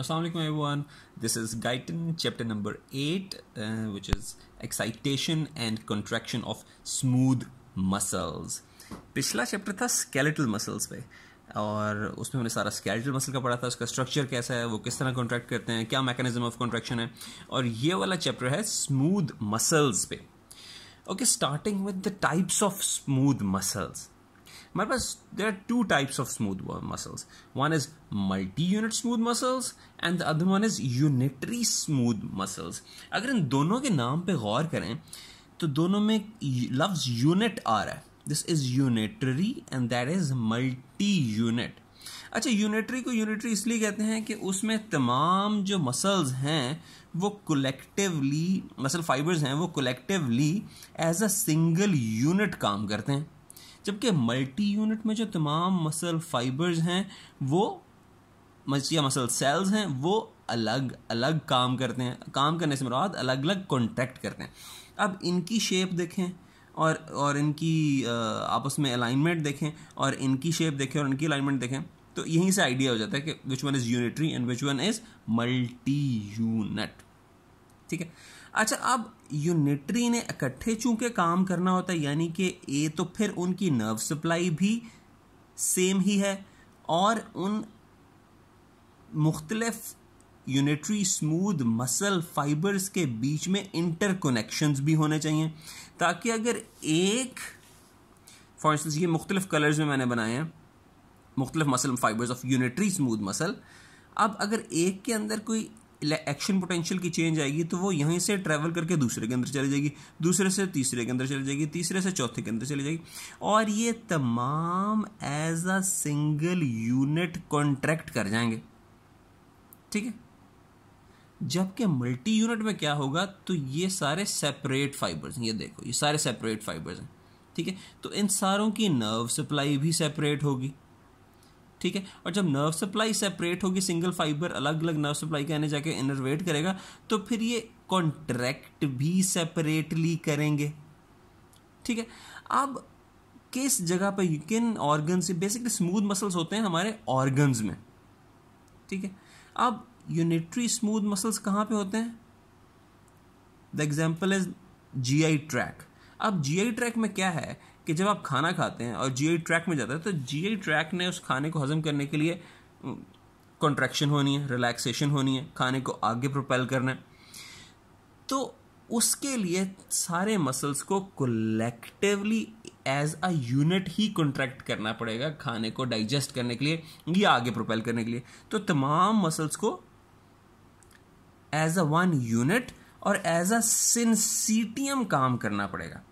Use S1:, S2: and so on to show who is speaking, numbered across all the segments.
S1: Assalamualaikum everyone. This is Guyton, chapter number eight, uh, which is excitation and contraction of smooth muscles. पिछला chapter था skeletal muscles पे और उसमें हमने सारा स्केलेटल मसल का पढ़ा था उसका स्ट्रक्चर कैसा है वो किस तरह कॉन्ट्रैक्ट करते हैं क्या मैकेनिज्म ऑफ कॉन्ट्रैक्शन है और ये वाला चैप्टर है स्मूथ मसल्स पे okay starting with the types of smooth muscles हमारे पास there are two types of smooth muscles one is multi unit smooth muscles and the other one is unitary smooth muscles अगर इन दोनों के नाम पे गौर करें तो दोनों में लफ्ज यूनिट आ रहा है this is unitary and that is multi unit अच्छा यूनिटरी को यूनिटरी इसलिए कहते हैं कि उसमें तमाम जो मसल्स हैं वो कलेक्टिवली मसल फाइबर्स हैं वो collectively as a single unit काम करते हैं जबकि मल्टी यूनिट में जो तमाम मसल फाइबर्स हैं वो या मसल सेल्स हैं वो अलग अलग काम करते हैं काम करने से मुराद अलग अलग कॉन्टैक्ट करते हैं अब इनकी शेप देखें और और इनकी आपस में अलाइनमेंट देखें और इनकी शेप देखें और इनकी अलाइनमेंट देखें तो यहीं से आइडिया हो जाता है कि which one is unitary and which one is multi unit ठीक है अच्छा अब यूनिटरी ने इकट्ठे चूंकि काम करना होता है यानी कि ए तो फिर उनकी नर्व सप्लाई भी सेम ही है और उन मुख्तलफ यूनिटरी स्मूद मसल फाइबर्स के बीच में इंटरकोनेक्शन भी होने चाहिए ताकि अगर एक फॉर इंस्टेंस ये मुख्तलिफ कलर्स में मैंने बनाए हैं मुख्तलिफ muscle fibres of unitary smooth muscle अब अगर एक के अंदर कोई एक्शन पोटेंशियल की चेंज आएगी तो वो यहीं से ट्रैवल करके दूसरे के अंदर चली जाएगी दूसरे से तीसरे के अंदर चली जाएगी तीसरे से चौथे के अंदर चली जाएगी और ये तमाम as a single unit contract कर जाएंगे ठीक है जबकि मल्टी यूनिट में क्या होगा तो ये सारे सेपरेट फाइबर्स हैं ये देखो ये सारे सेपरेट फाइबर्स हैं ठीक है तो इन सारों की नर्व सप्लाई भी सेपरेट होगी ठीक है और जब नर्व सप्लाई सेपरेट होगी सिंगल फाइबर अलग अलग नर्व सप्लाई के आने जाके इनरवेट करेगा तो फिर ये कॉन्ट्रैक्ट भी सेपरेटली करेंगे ठीक है अब किस जगह पर किन ऑर्गन से बेसिकली स्मूथ मसल्स होते हैं हमारे ऑर्गन्स में ठीक है अब यूनिट्री स्मूथ मसल्स कहाँ पे होते हैं द एग्जाम्पल इज जी आई ट्रैक अब जी आई ट्रैक में क्या है कि जब आप खाना खाते हैं और जी ट्रैक में जाता है तो आई ट्रैक ने उस खाने को हजम करने के लिए कॉन्ट्रैक्शन होनी है रिलैक्सेशन होनी है खाने को आगे प्रोपेल करना है तो उसके लिए सारे मसल्स को कलेक्टिवली एज अ यूनिट ही कॉन्ट्रैक्ट करना पड़ेगा खाने को डाइजेस्ट करने के लिए या आगे प्रोपेल करने के लिए तो तमाम मसल्स को एज अ वन यूनिट और एज अ सिंसीटियम काम करना पड़ेगा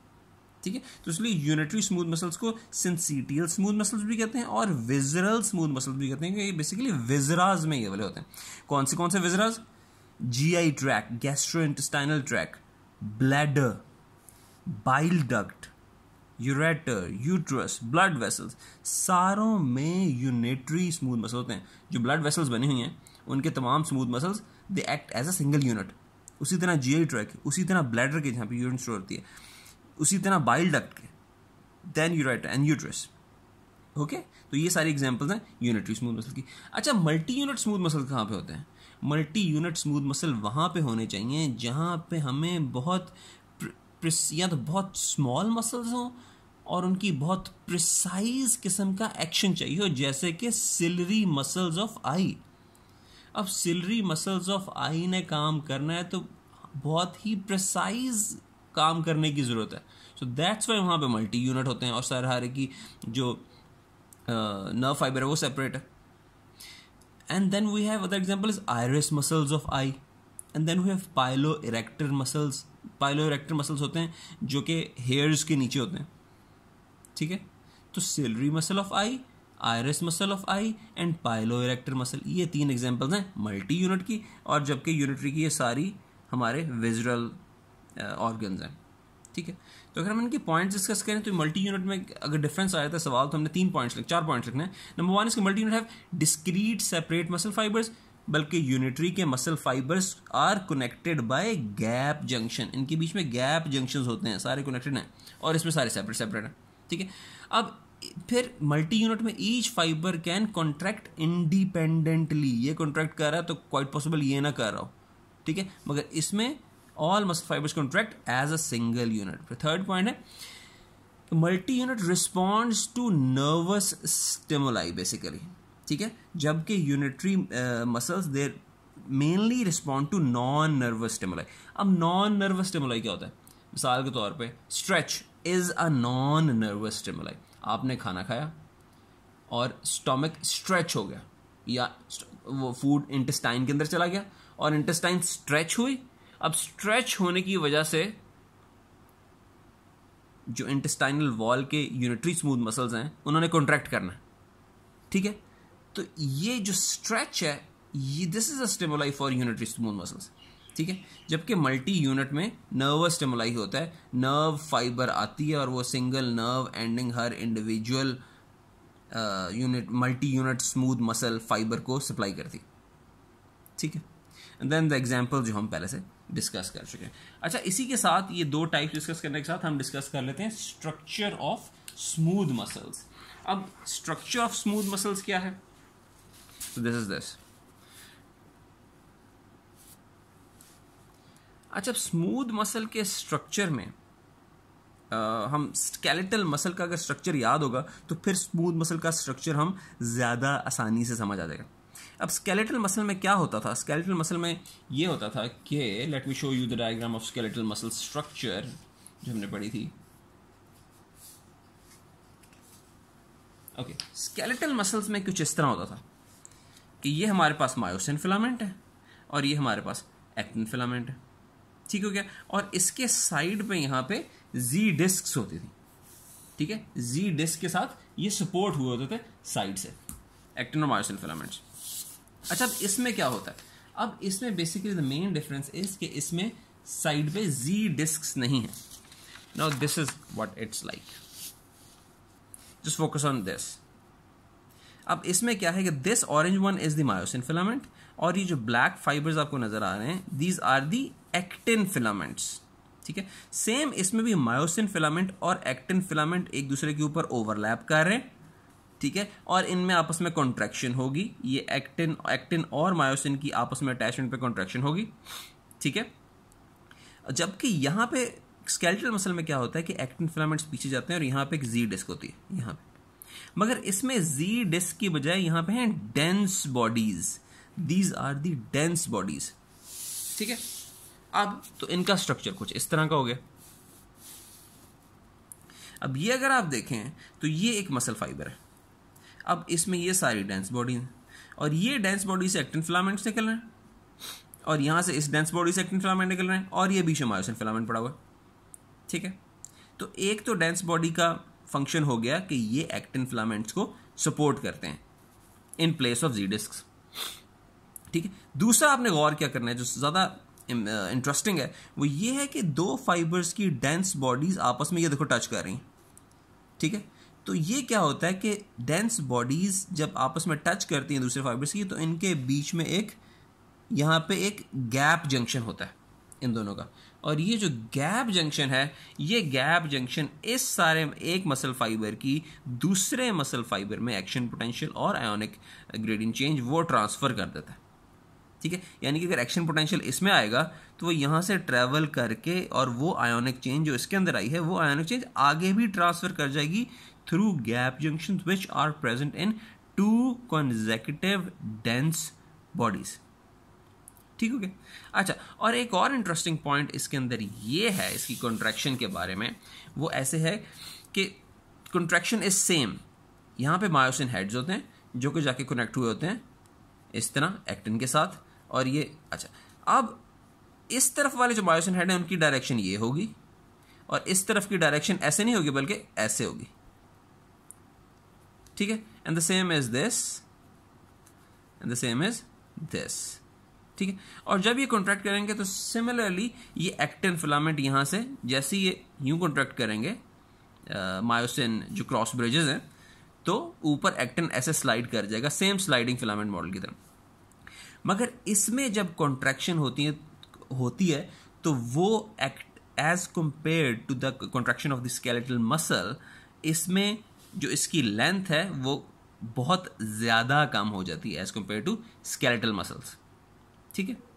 S1: ठीक है तो इसलिए यूनिटरी स्मूथ मसल्स को सिंसिटियल स्मूथ मसल्स भी कहते हैं और विजरल स्मूथ मसल्स भी कहते हैं क्योंकि बेसिकली विजराज में ये वाले होते हैं कौन से कौन से विजराज जी आई tract gastro intestinal tract bladder bile duct ureter uterus blood vessels सारों में यूनिटरी स्मूथ मसल होते हैं जो ब्लड वेसल्स बनी हुई हैं उनके तमाम smooth muscles they act as a single unit उसी तरह जी आई ट्रैक उसी तरह ब्लैडर के जहाँ पे यूरिन स्टोर होती है उसी तरह बाइल डक्ट के then ureter and uterus okay तो ये सारी एग्जाम्पल्स हैं यूनिटरी स्मूथ मसल की अच्छा मल्टी यूनिट स्मूथ मसल कहाँ पे होते हैं मल्टी यूनिट स्मूथ मसल वहाँ पे होने चाहिए जहाँ पे हमें बहुत या तो बहुत स्मॉल मसल्स हों और उनकी बहुत प्रिसाइज किस्म का एक्शन चाहिए हो जैसे कि सिलरी मसल्स ऑफ आई अब सिलरी मसल्स ऑफ आई ने काम करना है तो बहुत ही प्रिसाइज काम करने की ज़रूरत है सो दैट्स वाई वहाँ पे मल्टी यूनिट होते हैं और हारे की जो नर्व फाइबर है वो सेपरेट है we have other example is iris muscles of eye and then we have piloerector muscles piloerector muscles होते हैं जो कि हेयर्स के नीचे होते हैं ठीक है तो ciliary muscle of eye iris muscle of eye and piloerector muscle ये तीन एग्जाम्पल्स हैं मल्टी यूनिट की और जबकि यूनिटरी की ये सारी हमारे विजरल ऑर्गन्स हैं ठीक है तो अगर हम इनके पॉइंट्स डिस्कस करें तो मल्टी यूनिट में अगर डिफरेंस आ जाता है सवाल तो हमने तीन पॉइंट्स लिख चार पॉइंट्स लिखने हैं नंबर वन इसके multi unit have discrete separate muscle fibres बल्कि यूनिटरी के muscle fibres are connected by gap junction इनके बीच में गैप जंक्शन होते हैं सारे कनेक्टेड हैं और इसमें सारे सेपरेट सेपरेट हैं ठीक है अब फिर मल्टी यूनिट में each fibre can contract independently ये कॉन्ट्रैक्ट कर रहा है तो क्वाइट पॉसिबल ये ना कर रहा हो ठीक है मगर इसमें all muscle fibres contract as a single unit third point है multi unit responds to nervous stimuli basically ठीक है जबकि unitary muscles there mainly respond to non nervous stimuli अब नॉन नर्वस स्टिमुलाई क्या होता है मिसाल के तौर पे stretch is a non nervous stimuli आपने खाना खाया और स्टोमिक स्ट्रेच हो गया या वो फूड इंटेस्टाइन के अंदर चला गया और इंटेस्टाइन स्ट्रेच हुई अब स्ट्रेच होने की वजह से जो इंटेस्टाइनल वॉल के यूनिटरी स्मूथ मसल्स हैं उन्होंने कॉन्ट्रैक्ट करना है ठीक है तो ये जो स्ट्रेच है ये this is a stimuli for unitary smooth muscles ठीक है जबकि मल्टी यूनिट में नर्व स्टिमुलाई होता है नर्व फाइबर आती है और वो सिंगल नर्व एंडिंग हर individual unit multi unit smooth muscle fibre को सप्लाई करती ठीक है एंड देन द एग्जाम्पल जो हम पहले से डिस्कस कर चुके हैं अच्छा इसी के साथ ये दो टाइप्स डिस्कस करने के साथ हम डिस्कस कर लेते हैं स्ट्रक्चर ऑफ स्मूथ मसल्स अब स्ट्रक्चर ऑफ स्मूथ मसल्स क्या है दिस इज दिस अच्छा स्मूथ मसल के स्ट्रक्चर में आ, हम स्केलेटल मसल का अगर स्ट्रक्चर याद होगा तो फिर स्मूथ मसल का स्ट्रक्चर हम ज़्यादा आसानी से समझ आ जाएगा अब स्केलेटल मसल में क्या होता था स्केलेटल मसल में ये होता था कि let me show you the diagram of skeletal muscle structure जो हमने पढ़ी थी ओके स्केलेटल मसल्स में कुछ इस तरह होता था कि ये हमारे पास मायोसिन फिलामेंट है और ये हमारे पास एक्टिन फिलामेंट है ठीक हो गया और इसके साइड पे यहाँ पे जी डिस्क होती थी ठीक है जी डिस्क के साथ ये सपोर्ट हुए होते थे साइड से एक्टिन और मायोसिन फिलामेंट्स अच्छा अब इसमें क्या होता है अब इसमें basically the main difference is कि इसमें साइड पे जी डिस्क नहीं है now this is what it's like just focus on this अब इसमें क्या है कि this orange one is the myosin filament और ये जो ब्लैक फाइबर्स आपको नजर आ रहे हैं these are the actin filaments ठीक है सेम इसमें भी मायोसिन फिलामेंट और एक्टिन फिलामेंट एक दूसरे के ऊपर ओवरलैप कर रहे हैं ठीक है और इनमें आपस में कॉन्ट्रैक्शन होगी ये एक्टिन एक्टिन और मायोसिन की आपस में अटैचमेंट पे कॉन्ट्रैक्शन होगी ठीक है जबकि यहाँ पे स्केल्टल मसल में क्या होता है कि एक्टिन फिलामेंट्स पीछे जाते हैं और यहाँ पे एक जी डिस्क होती है यहाँ पे मगर इसमें जी डिस्क की बजाय यहाँ पे हैं dense bodies these are the dense bodies ठीक है अब तो इनका स्ट्रक्चर कुछ इस तरह का हो गया अब ये अगर आप देखें तो ये एक मसल फाइबर है अब इसमें ये सारी डेंस बॉडीज और ये डेंस बॉडी से एक्टिन फिलामेंट्स निकल रहे हैं और यहाँ से इस डेंस बॉडी से एक्टिन फिलामेंट निकल रहे हैं और ये बीच मायोसिन फिलामेंट पड़ा हुआ है ठीक है तो एक तो डेंस बॉडी का फंक्शन हो गया कि ये एक्टिन फिलामेंट्स को सपोर्ट करते हैं in place of Z disc ठीक है दूसरा आपने गौर क्या करना है जो ज़्यादा इंटरेस्टिंग है वो ये है कि दो फाइबर्स की डेंस बॉडीज आपस में ये देखो टच कर रही हैं ठीक है तो ये क्या होता है कि डेंस बॉडीज़ जब आपस में टच करती हैं दूसरे फाइबर्स की तो इनके बीच में एक यहाँ पे एक गैप जंक्शन होता है इन दोनों का और ये जो गैप जंक्शन है ये गैप जंक्शन इस सारे एक मसल फाइबर की दूसरे मसल फाइबर में एक्शन पोटेंशियल और आयोनिक ग्रेडिंग चेंज वो ट्रांसफ़र कर देता है ठीक है यानी कि अगर एक्शन पोटेंशियल इसमें आएगा तो वो यहाँ से ट्रैवल करके और वो आयोनिक चेंज जो इसके अंदर आई है वो आयोनिक चेंज आगे भी ट्रांसफ़र कर जाएगी through gap junctions which are present in two consecutive dense bodies ठीक हो गया अच्छा और एक और इंटरेस्टिंग पॉइंट इसके अंदर ये है इसकी कॉन्ट्रैक्शन के बारे में वो ऐसे है कि कॉन्ट्रैक्शन इज सेम यहाँ पे मायोसिन हेड्स होते हैं जो कि जाके कनेक्ट हुए होते हैं इस तरह एक्टिन के साथ और ये अच्छा अब इस तरफ वाले जो मायोसिन हेड हैं उनकी डायरेक्शन ये होगी और इस तरफ की डायरेक्शन ऐसे नहीं होगी बल्कि ऐसे होगी ठीक है and the same is this and the same is this ठीक है और जब ये कॉन्ट्रैक्ट करेंगे तो सिमिलरली ये एक्टिन फिलामेंट यहां से जैसे ये यूं कॉन्ट्रैक्ट करेंगे मायोसिन जो क्रॉस ब्रिजेस हैं तो ऊपर एक्टिन ऐसे स्लाइड कर जाएगा सेम स्लाइडिंग फिलामेंट मॉडल की तरह मगर इसमें जब कॉन्ट्रैक्शन होती है होती है तो वो act as compare to the contraction of the skeletal muscle इसमें जो इसकी लेंथ है वो बहुत ज़्यादा कम हो जाती है as compare to skeletal muscles ठीक है